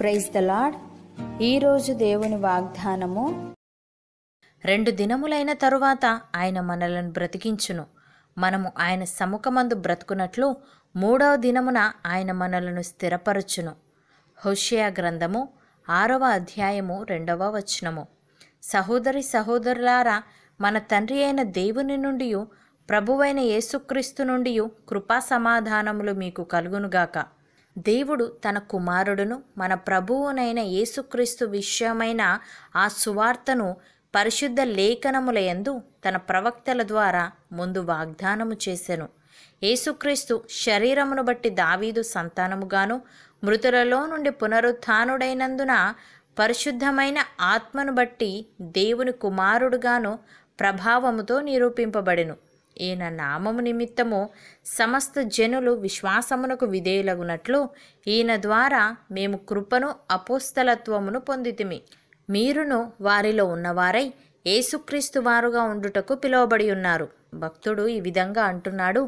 praise the lord ఈరోజు దేవుని వాగ్దానము రెండు దినములైన తరువాత ఆయన మనలను బ్రతికించును మనము ఆయన సముఖమందు బ్రతుకున్నట్లు మూడవ దినమున ఆయన మనలను స్థిరపరచును హోషయా గ్రంథము ఆరవ అధ్యాయము రెండవ వచనము సహోదరి సహోదరులారా మన తండ్రి అయిన దేవుని నుండి ప్రభువైన యేసుక్రీస్తు నుండి కృపా సమాధానములు మీకు కలుగునుగాక దేవుడు తన కుమారుడును మన ప్రభువునైన యేసుక్రీస్తు విషయమైన ఆ సువార్తను పరిశుద్ధ లేఖనములయందు తన ప్రవక్తల ద్వారా ముందు వాగ్దానము చేసెను యేసుక్రీస్తు శరీరమును బట్టి దావీదు సంతానముగాను మృతులలో నుండి పునరుత్డైనందున పరిశుద్ధమైన ఆత్మను బట్టి దేవుని కుమారుడుగాను ప్రభావముతో నిరూపింపబడెను ఈయన నామము నిమిత్తము సమస్త జనులు విశ్వాసమునకు విధేయులగునట్లు ఈయన ద్వారా మేము కృపను అపోస్తలత్వమును పొందితిమి మీరును వారిలో ఉన్నవారై ఏసుక్రీస్తు వారుగా ఉండుటకు పిలువబడి ఉన్నారు భక్తుడు ఈ విధంగా అంటున్నాడు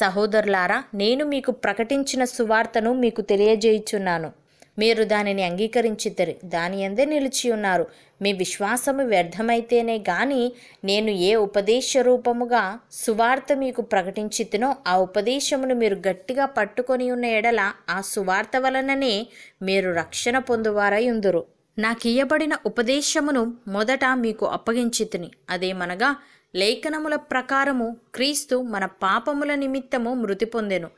సహోదరులారా నేను మీకు ప్రకటించిన సువార్తను మీకు తెలియజేయుచున్నాను మీరు దానిని అంగీకరించిద్దరు దాని ఎందే నిలిచి ఉన్నారు మీ విశ్వాసము వ్యర్థమైతేనే గాని నేను ఏ ఉపదేశ రూపముగా సువార్త మీకు ప్రకటించితినో ఆ ఉపదేశమును మీరు గట్టిగా పట్టుకొని ఉన్న ఎడల ఆ సువార్త వలననే మీరు రక్షణ పొందువారై ఉందురు నాకియ్యబడిన ఉపదేశమును మొదట మీకు అప్పగించితిని అదేమనగా లేఖనముల ప్రకారము క్రీస్తు మన పాపముల నిమిత్తము మృతి పొందెను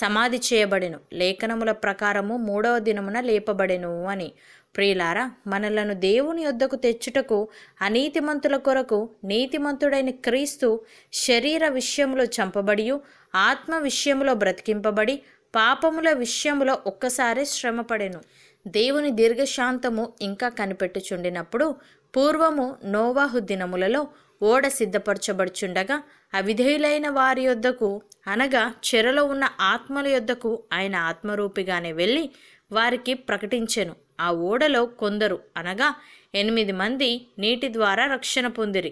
సమాధి చేయబడెను లేఖనముల ప్రకారము మూడవ దినమున లేపబడెను అని ప్రియులారా మనలను దేవుని వద్దకు తెచ్చుటకు అనీతిమంతుల కొరకు నీతిమంతుడైన క్రీస్తు శరీర విషయంలో చంపబడి ఆత్మ విషయంలో బ్రతికింపబడి పాపముల విషయంలో ఒక్కసారి శ్రమపడెను దేవుని దీర్ఘశాంతము ఇంకా కనిపెట్టుచుండినప్పుడు పూర్వము నోవాహు దినములలో ఓడ సిద్ధపరచబడుచుండగా అవిధేయులైన వారి యొద్దకు అనగా చెరలో ఉన్న ఆత్మల యొద్దకు ఆయన ఆత్మరూపిగానే వెళ్ళి వారికి ప్రకటించెను ఆ ఓడలో కొందరు అనగా ఎనిమిది మంది నీటి ద్వారా రక్షణ పొందిరి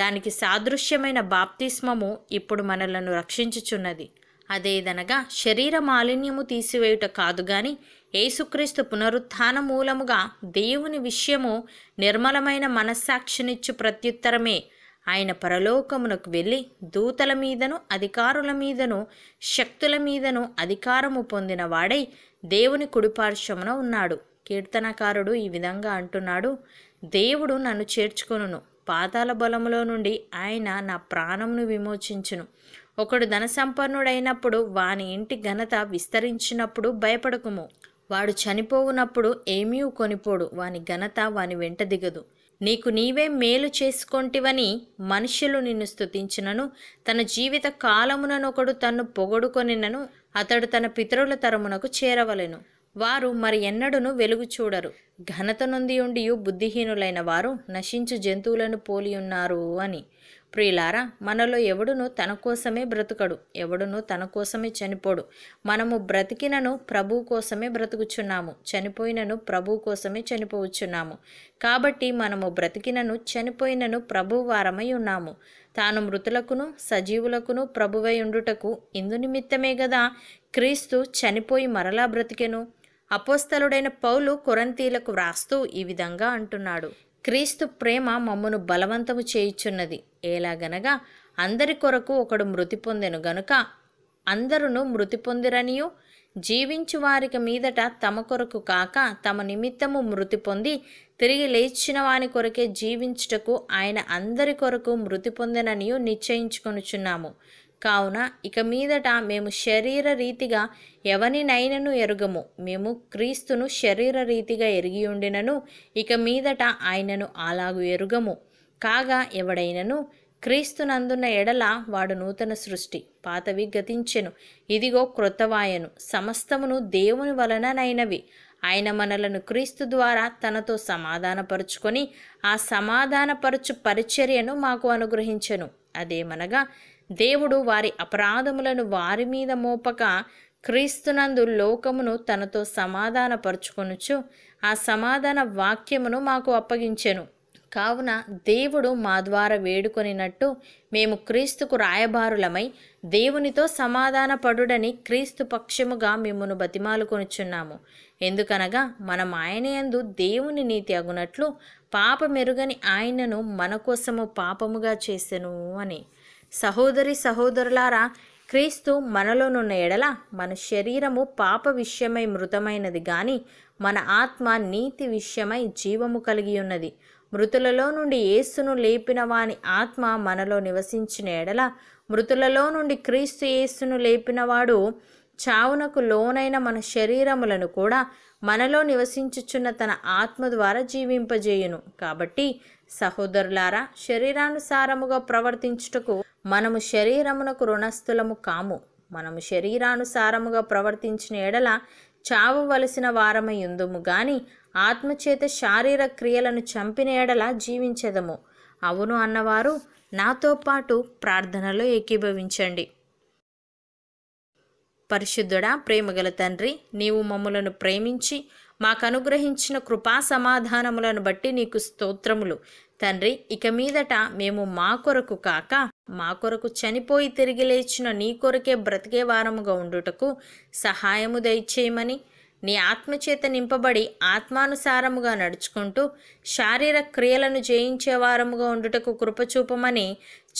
దానికి సాదృశ్యమైన బాప్తిస్మము ఇప్పుడు మనలను రక్షించుచున్నది అదేదనగా శరీర మాలిన్యము తీసివేయుట కాదు గాని ఏసుక్రీస్తు పునరుత్థాన మూలముగా దేవుని విషయము నిర్మలమైన మనస్సాక్షినిచ్చు ప్రత్యుత్తరమే ఆయన పరలోకమునకు వెళ్ళి దూతల మీదను అధికారుల మీదను శక్తుల మీదను అధికారము పొందిన వాడై దేవుని కుడిపార్శ్వమున ఉన్నాడు కీర్తనకారుడు ఈ విధంగా అంటున్నాడు దేవుడు నన్ను చేర్చుకొనును పాతాల బలములో నుండి ఆయన నా ప్రాణమును విమోచించును ఒకడు ధనసంపన్నుడైనప్పుడు వాని ఇంటి ఘనత విస్తరించినప్పుడు భయపడకుము వాడు చనిపోవునప్పుడు ఏమీ కొనిపోడు వాని ఘనత వాని వెంట దిగదు నీకు నీవే మేలు చేసుకొంటివని మనుషులు నిన్ను స్థుతించినను తన జీవిత కాలముననొకడు తన్ను పొగడుకొనినను అతడు తన పితరుల తరమునకు చేరవలెను వారు మరి ఎన్నడూను వెలుగు చూడరు ఘనత నుండి ఉండి బుద్ధిహీనులైన వారు నశించు జంతువులను పోలియున్నారు అని ప్రియులారా మనలో ఎవడును తన కోసమే బ్రతుకడు ఎవడును తన కోసమే చనిపోడు మనము బ్రతికినను ప్రభు కోసమే బ్రతుకుచున్నాము చనిపోయినను ప్రభు కోసమే చనిపోవచ్చున్నాము కాబట్టి మనము బ్రతికినను చనిపోయినను ప్రభు వారమై ఉన్నాము తాను మృతులకును సజీవులకును ప్రభువై ఉండుటకు ఇందు నిమిత్తమే కదా క్రీస్తు చనిపోయి మరలా బ్రతికెను అపోస్తలుడైన పౌలు కొరంతీలకు వ్రాస్తూ ఈ విధంగా అంటున్నాడు క్రీస్తు ప్రేమ మమ్మను బలవంతము చేయుచున్నది ఎలాగనగా అందరి కొరకు ఒకడు మృతి పొందెను గనుక అందరును మృతి పొందిరనియు జీవించు వారికి మీదట తమ కొరకు కాక తమ నిమిత్తము మృతి పొంది తిరిగి లేచిన వాని కొరకే జీవించుటకు ఆయన అందరి కొరకు మృతి పొందిననియు నిశ్చయించుకొనుచున్నాము కావున ఇక మీదట మేము శరీర రీతిగా ఎవనినైనను ఎరుగము మేము క్రీస్తును శరీర రీతిగా ఎరిగి ఉండినను ఇక మీదట ఆయనను అలాగు ఎరుగము కాగా ఎవడైనను క్రీస్తునందున్న ఎడల వాడు నూతన సృష్టి పాతవి గతించెను ఇదిగో క్రొత్తవాయను సమస్తమును దేవుని వలననైనవి ఆయన మనలను క్రీస్తు ద్వారా తనతో సమాధానపరుచుకొని ఆ సమాధానపరుచు పరిచర్యను మాకు అనుగ్రహించెను అదేమనగా దేవుడు వారి అపరాధములను వారి మీద మోపక క్రీస్తునందు లోకమును తనతో సమాధానపరుచుకొనుచు ఆ సమాధాన వాక్యమును మాకు అప్పగించెను కావున దేవుడు మా ద్వారా వేడుకొనినట్టు మేము క్రీస్తుకు రాయబారులమై దేవునితో సమాధానపడుడని క్రీస్తు పక్షముగా మిమ్మను బతిమాలుకొనుచున్నాము ఎందుకనగా మనం ఆయన యందు దేవుని నీతి అగునట్లు పాప మెరుగని ఆయనను మన కోసము పాపముగా చేసెను అని సహోదరి సహోదరులారా క్రీస్తు మనలోనున్న ఎడల మన శరీరము పాప విషయమై మృతమైనది కానీ మన ఆత్మ నీతి విషయమై జీవము కలిగి ఉన్నది మృతులలో నుండి యేసును లేపిన వాని ఆత్మ మనలో నివసించిన ఎడల మృతులలో నుండి క్రీస్తు యేసును లేపినవాడు చావునకు లోనైన మన శరీరములను కూడా మనలో నివసించుచున్న తన ఆత్మ ద్వారా జీవింపజేయును కాబట్టి సహోదరులారా శరీరానుసారముగా ప్రవర్తించుటకు మనము శరీరమునకు రుణస్థులము కాము మనము శరీరానుసారముగా ప్రవర్తించిన ఎడల చావవలసిన వారమయుందుము గాని ఆత్మచేత శారీర క్రియలను చంపిన ఎడలా జీవించదము అవును అన్నవారు నాతో పాటు ప్రార్థనలో ఏకీభవించండి పరిశుద్ధుడా ప్రేమగల తండ్రి నీవు మమ్మలను ప్రేమించి మాకు అనుగ్రహించిన కృపా సమాధానములను బట్టి నీకు స్తోత్రములు తండ్రి ఇక మీదట మేము మా కొరకు కాక మా కొరకు చనిపోయి తిరిగి లేచిన నీ కొరకే బ్రతికే వారముగా ఉండుటకు సహాయము దయచేయమని నీ ఆత్మచేత నింపబడి ఆత్మానుసారముగా నడుచుకుంటూ శారీర క్రియలను జయించే వారముగా ఉండుటకు కృపచూపమని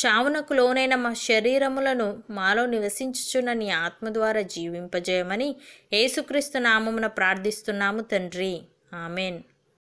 చావునకు లోనైన మా శరీరములను మాలో నివసించుచున్న నీ ఆత్మ ద్వారా జీవింపజేయమని యేసుక్రీస్తు నామమున ప్రార్థిస్తున్నాము తండ్రి ఆమెన్